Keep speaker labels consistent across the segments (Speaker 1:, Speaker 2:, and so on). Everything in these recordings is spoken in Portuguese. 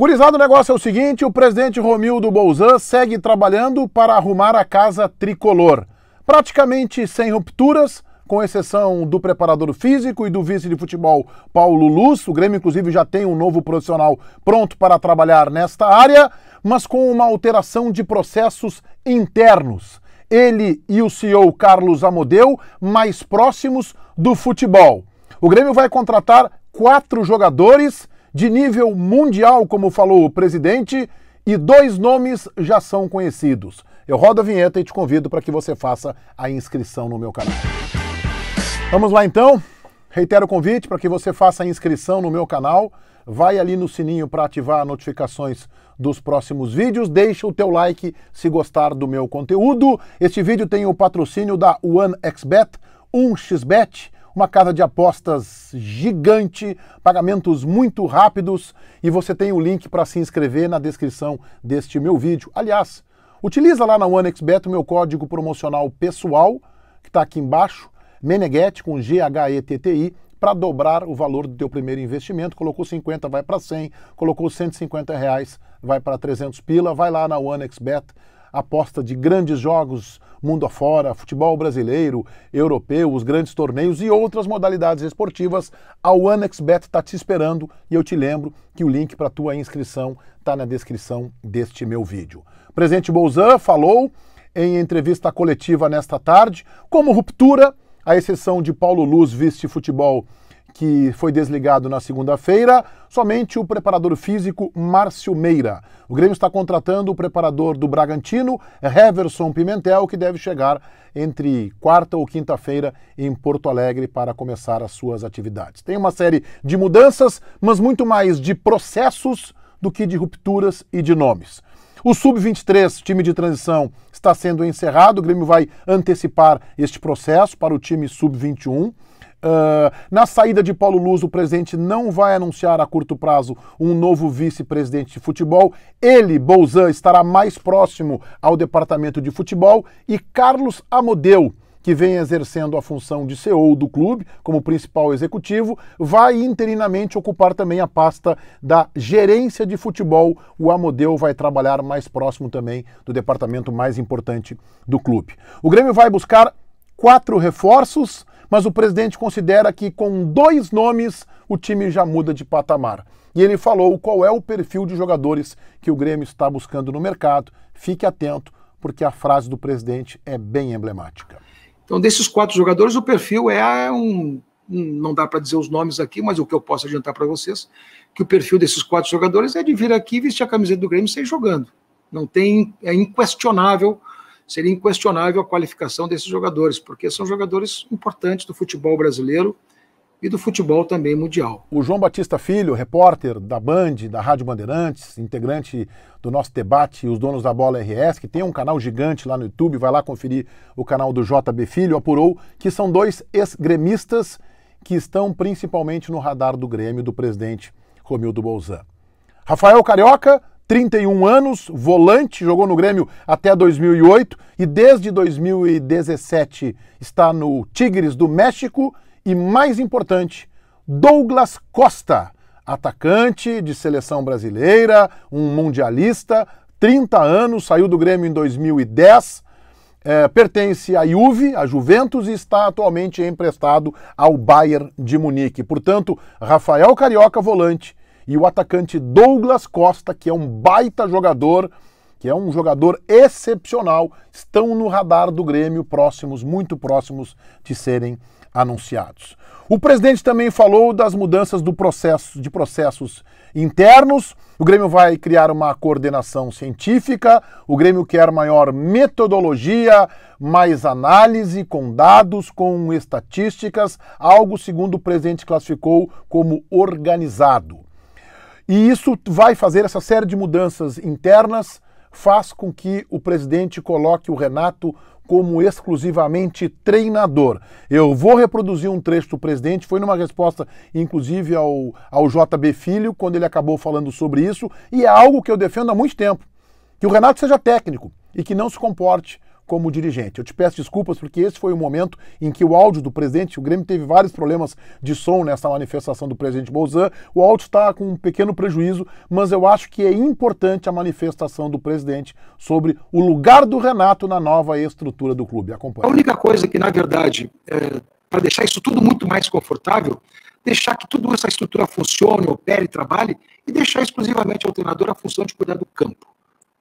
Speaker 1: Gurizado, o negócio é o seguinte: o presidente Romildo Bolzan segue trabalhando para arrumar a casa tricolor. Praticamente sem rupturas, com exceção do preparador físico e do vice de futebol Paulo Luz. O Grêmio, inclusive, já tem um novo profissional pronto para trabalhar nesta área, mas com uma alteração de processos internos. Ele e o CEO Carlos Amodeu, mais próximos do futebol. O Grêmio vai contratar quatro jogadores de nível mundial, como falou o presidente, e dois nomes já são conhecidos. Eu rodo a vinheta e te convido para que você faça a inscrição no meu canal. Vamos lá então? Reitero o convite para que você faça a inscrição no meu canal. Vai ali no sininho para ativar notificações dos próximos vídeos. Deixa o teu like se gostar do meu conteúdo. Este vídeo tem o patrocínio da OneXBet, 1xBet, uma casa de apostas gigante, pagamentos muito rápidos e você tem o link para se inscrever na descrição deste meu vídeo. Aliás, utiliza lá na OneXBet o meu código promocional pessoal, que está aqui embaixo, Meneghetti com G-H-E-T-T-I, para dobrar o valor do teu primeiro investimento. Colocou 50, vai para 100. Colocou 150 reais, vai para 300 pila. Vai lá na OneXBet, aposta de grandes jogos mundo afora, futebol brasileiro, europeu, os grandes torneios e outras modalidades esportivas, a OneXBet está te esperando e eu te lembro que o link para tua inscrição está na descrição deste meu vídeo. Presidente Bolzan falou em entrevista coletiva nesta tarde como ruptura, a exceção de Paulo Luz, vice-futebol que foi desligado na segunda-feira, somente o preparador físico Márcio Meira. O Grêmio está contratando o preparador do Bragantino, Heverson Pimentel, que deve chegar entre quarta ou quinta-feira em Porto Alegre para começar as suas atividades. Tem uma série de mudanças, mas muito mais de processos do que de rupturas e de nomes. O Sub-23, time de transição, está sendo encerrado. O Grêmio vai antecipar este processo para o time Sub-21. Uh, na saída de Paulo Luz, o presidente não vai anunciar a curto prazo um novo vice-presidente de futebol. Ele, Bolzan, estará mais próximo ao departamento de futebol e Carlos Amodeu que vem exercendo a função de CEO do clube como principal executivo, vai interinamente ocupar também a pasta da gerência de futebol. O Amodeu vai trabalhar mais próximo também do departamento mais importante do clube. O Grêmio vai buscar quatro reforços mas o presidente considera que com dois nomes o time já muda de patamar. E ele falou qual é o perfil de jogadores que o Grêmio está buscando no mercado. Fique atento,
Speaker 2: porque a frase do presidente é bem emblemática. Então, desses quatro jogadores, o perfil é um. Não dá para dizer os nomes aqui, mas o que eu posso adiantar para vocês que o perfil desses quatro jogadores é de vir aqui vestir a camiseta do Grêmio e sair jogando. Não tem, é inquestionável seria inquestionável a qualificação desses jogadores, porque são jogadores importantes do futebol brasileiro e do futebol também mundial. O João Batista Filho, repórter da Band,
Speaker 1: da Rádio Bandeirantes, integrante do nosso debate Os Donos da Bola RS, que tem um canal gigante lá no YouTube, vai lá conferir o canal do JB Filho, apurou que são dois ex-gremistas que estão principalmente no radar do Grêmio do presidente Romildo Bolzan. Rafael Carioca, 31 anos, volante, jogou no Grêmio até 2008 e desde 2017 está no Tigres do México e, mais importante, Douglas Costa, atacante de seleção brasileira, um mundialista, 30 anos, saiu do Grêmio em 2010. É, pertence à Juve, à Juventus, e está atualmente emprestado ao Bayern de Munique. Portanto, Rafael Carioca, volante, e o atacante Douglas Costa, que é um baita jogador, que é um jogador excepcional, estão no radar do Grêmio, próximos, muito próximos de serem anunciados. O presidente também falou das mudanças do processo, de processos internos. O Grêmio vai criar uma coordenação científica, o Grêmio quer maior metodologia, mais análise com dados, com estatísticas, algo segundo o presidente classificou como organizado. E isso vai fazer essa série de mudanças internas, faz com que o presidente coloque o Renato como exclusivamente treinador. Eu vou reproduzir um trecho do presidente, foi numa resposta, inclusive, ao, ao JB Filho, quando ele acabou falando sobre isso, e é algo que eu defendo há muito tempo: que o Renato seja técnico e que não se comporte como dirigente. Eu te peço desculpas porque esse foi o momento em que o áudio do presidente, o Grêmio teve vários problemas de som nessa manifestação do presidente Bolzan, o áudio está com um pequeno prejuízo, mas eu acho que é importante a manifestação do presidente sobre o lugar do
Speaker 2: Renato na nova estrutura do clube. Acompanhe. A única coisa que, na verdade, é, para deixar isso tudo muito mais confortável, deixar que toda essa estrutura funcione, opere, trabalhe e deixar exclusivamente ao treinador a função de cuidar do campo.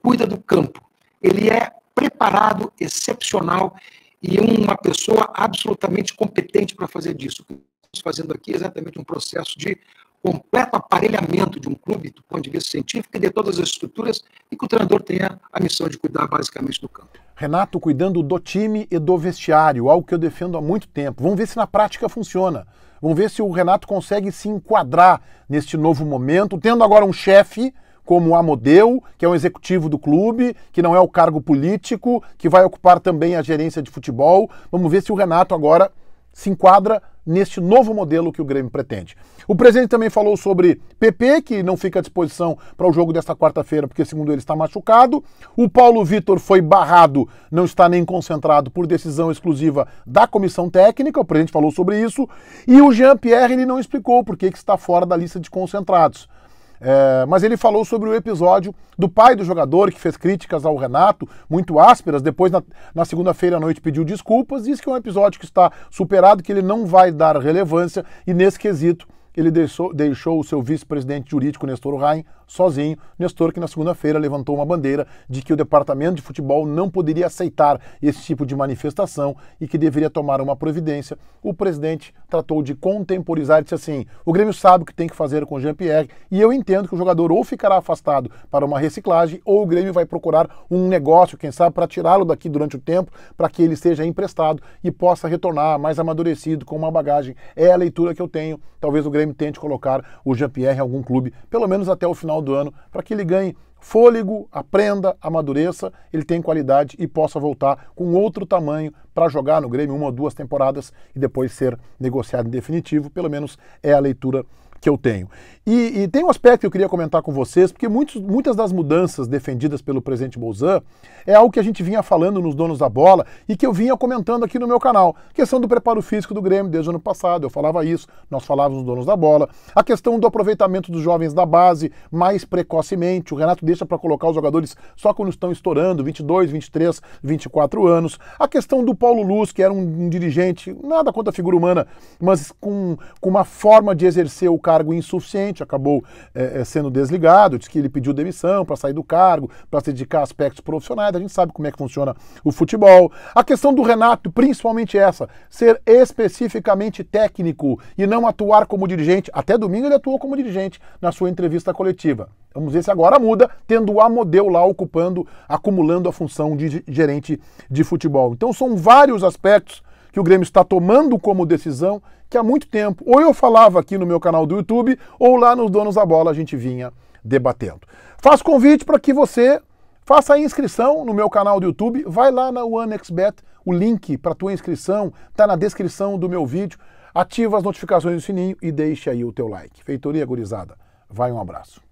Speaker 2: Cuida do campo. Ele é preparado, excepcional e uma pessoa absolutamente competente para fazer disso. O que estamos fazendo aqui é exatamente um processo de completo aparelhamento de um clube do ponto de vista científico e de todas as estruturas e que o treinador tenha a missão de cuidar basicamente do campo.
Speaker 1: Renato cuidando do time e do vestiário, algo que eu defendo há muito tempo. Vamos ver se na prática funciona. Vamos ver se o Renato consegue se enquadrar neste novo momento, tendo agora um chefe como Amodeu, que é um executivo do clube, que não é o cargo político, que vai ocupar também a gerência de futebol. Vamos ver se o Renato agora se enquadra neste novo modelo que o Grêmio pretende. O presidente também falou sobre PP, que não fica à disposição para o jogo desta quarta-feira, porque, segundo ele, está machucado. O Paulo Vitor foi barrado, não está nem concentrado por decisão exclusiva da comissão técnica, o presidente falou sobre isso. E o Jean-Pierre ele não explicou por que está fora da lista de concentrados. É, mas ele falou sobre o episódio do pai do jogador que fez críticas ao Renato, muito ásperas. Depois, na, na segunda-feira à noite, pediu desculpas, disse que é um episódio que está superado, que ele não vai dar relevância e, nesse quesito, ele deixou, deixou o seu vice-presidente jurídico, Nestor Rain, sozinho. Nestor, que na segunda-feira levantou uma bandeira de que o departamento de futebol não poderia aceitar esse tipo de manifestação e que deveria tomar uma providência, o presidente tratou de contemporizar e disse assim: o Grêmio sabe o que tem que fazer com o Jean-Pierre e eu entendo que o jogador ou ficará afastado para uma reciclagem ou o Grêmio vai procurar um negócio, quem sabe, para tirá-lo daqui durante o tempo, para que ele seja emprestado e possa retornar mais amadurecido, com uma bagagem. É a leitura que eu tenho. Talvez o Grêmio tente colocar o Jean-Pierre em algum clube, pelo menos até o final final do ano, para que ele ganhe fôlego, aprenda, amadureça, ele tem qualidade e possa voltar com outro tamanho para jogar no Grêmio uma ou duas temporadas e depois ser negociado em definitivo. Pelo menos é a leitura que eu tenho. E, e, tem um aspecto que eu queria comentar com vocês, porque muitos, muitas das mudanças defendidas pelo presidente Bolzan é algo que a gente vinha falando nos donos da bola e que eu vinha comentando aqui no meu canal. A questão do preparo físico do Grêmio desde o ano passado, eu falava isso, nós falávamos nos donos da bola. A questão do aproveitamento dos jovens da base mais precocemente, o Renato deixa para colocar os jogadores só quando estão estourando, 22, 23, 24 anos. A questão do Paulo Luz, que era um, um dirigente, nada contra a figura humana, mas com, com uma forma de exercer o cargo insuficiente, acabou é, é, sendo desligado, diz que ele pediu demissão para sair do cargo, para se dedicar a aspectos profissionais, a gente sabe como é que funciona o futebol. A questão do Renato, principalmente essa, ser especificamente técnico e não atuar como dirigente. Até domingo ele atuou como dirigente na sua entrevista coletiva. Vamos ver se agora muda, tendo o Amodeu lá ocupando, acumulando a função de gerente de futebol. Então são vários aspectos que o Grêmio está tomando como decisão que há muito tempo, ou eu falava aqui no meu canal do YouTube, ou lá nos Donos da Bola a gente vinha debatendo. Faço convite para que você faça a inscrição no meu canal do YouTube, vai lá na OneXBet, o link para a tua inscrição está na descrição do meu vídeo, ativa as notificações do sininho e deixa aí o teu like. Feitoria gurizada, vai um abraço.